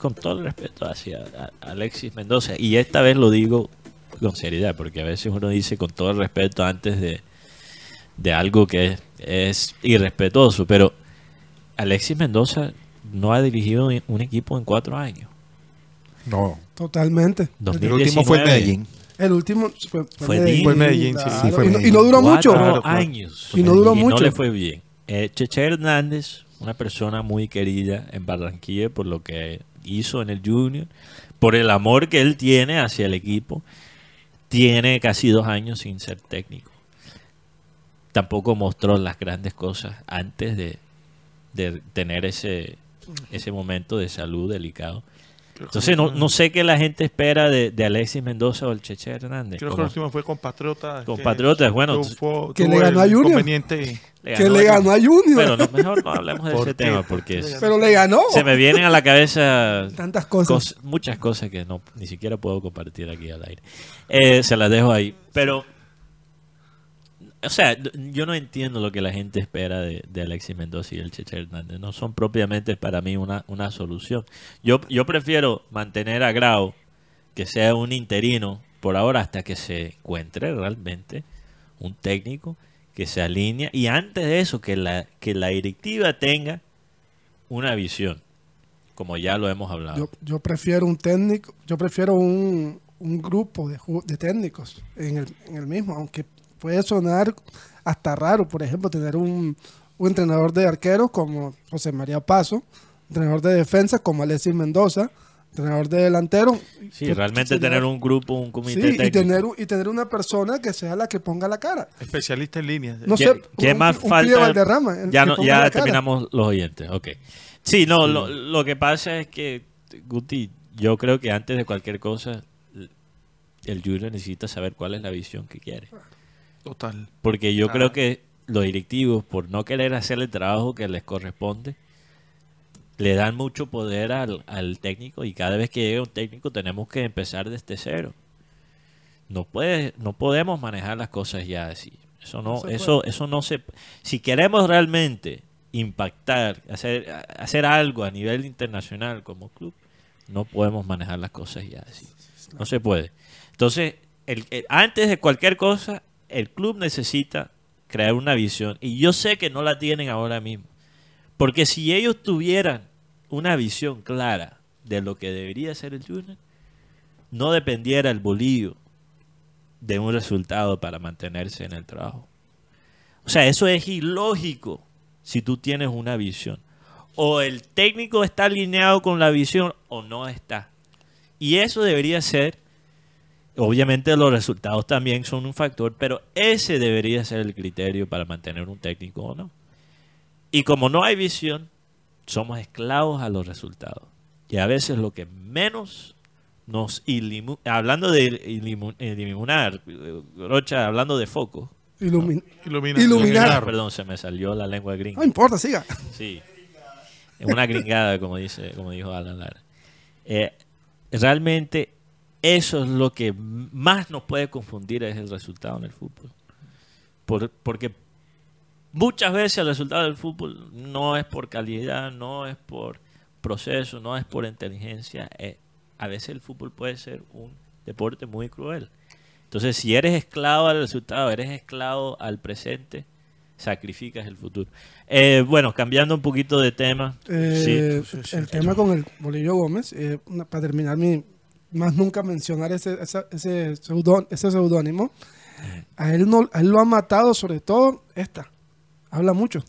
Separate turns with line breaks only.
con todo el respeto hacia Alexis Mendoza, y esta vez lo digo con seriedad, porque a veces uno dice con todo el respeto antes de, algo que es, irrespetuoso, pero Alexis Mendoza no ha dirigido un equipo en cuatro años. No. Totalmente. el último fue Medellín. El último fue, Medellín. y, No, duró mucho. años. Y no duró mucho. No le fue bien. Eh, Cheche Hernández, una persona muy querida en Barranquilla por lo que hizo en el Junior, por el amor que él tiene hacia el equipo, tiene casi dos años sin ser técnico. Tampoco mostró las grandes cosas antes de, de tener ese, ese momento de salud delicado. Entonces, no, sé qué la gente espera de, Alexis Mendoza o el Cheche Hernández. Creo que el último fue con patriotas este, bueno. que le ganó a Junior. que le ganó a Junior. Pero no, mejor no hablemos de ese tema porque... pero le ganó. Se me vienen a la cabeza... Tantas cosas. muchas cosas que no, ni siquiera puedo compartir aquí al aire. Eh, se las dejo ahí. Pero o sea, yo no entiendo lo que la gente espera de, Alexis Mendoza y el Cheche Hernández. No son propiamente para mí una, una solución. Yo, yo prefiero mantener a Grau, que sea un interino por ahora, hasta que se encuentre realmente un técnico que se alinea y antes de eso, que la, que la directiva tenga una visión, como ya lo hemos hablado. Yo, prefiero un técnico, yo prefiero un, un grupo de, de técnicos en el, en el mismo, aunque puede sonar hasta raro, por ejemplo, tener un, entrenador de arqueros como José María Paso, entrenador de defensa como Alexis Mendoza, entrenador de delantero. Sí, realmente tener un grupo, un comité Y tener, y tener una persona que sea la que ponga la cara. Especialista en líneas. No ¿Qué, sé, más falta? ya terminamos los oyentes, ok. Sí, no, lo, lo que pasa es que, Guti, yo creo que antes de cualquier cosa, el Junior necesita saber cuál es la visión que quiere. Total. Porque yo creo que los directivos, por no querer hacer el trabajo que les corresponde, le dan mucho poder al, técnico y cada vez que llega un técnico tenemos que empezar desde cero. No, puede, no podemos manejar las cosas ya así. Eso no, eso, eso no se. Si queremos realmente impactar, hacer, hacer algo a nivel internacional como club, no podemos manejar las cosas ya así. No se puede. Entonces, antes de cualquier cosa, el club necesita crear una visión. Y yo sé que no la tienen ahora mismo. Porque si ellos tuvieran una visión clara de lo que debería ser el Junior, no dependiera el bolillo de un resultado para mantenerse en el trabajo. O sea, eso es ilógico si tú tienes una visión. O el técnico está alineado con la visión o no está. Y eso debería ser Obviamente los resultados también son un factor, pero ese debería ser el criterio para mantener un técnico o no. Y como no hay visión, somos esclavos a los resultados. Y a veces lo que menos nos ilimina, hablando de eh, iluminar, eh, hablando de foco. iluminar. Perdón, se me salió la lengua gringa. No importa, siga. Sí. Es una gringada, como, dice, como dijo Alan Lara. Eh, realmente eso es lo que más nos puede confundir es el resultado en el fútbol. porque muchas veces el resultado del fútbol no es por calidad, no es por proceso, no es por inteligencia. Eh, a veces el fútbol puede ser un deporte muy cruel. Entonces, si eres esclavo al resultado, eres esclavo al presente, sacrificas el futuro. Eh, bueno, cambiando un poquito de tema. Eh, el tema con el Bolillo Gómez, para terminar mi, más nunca mencionar ese, ese, ese seudónimo. a él, no, a él lo ha matado sobre todo esta. Habla mucho.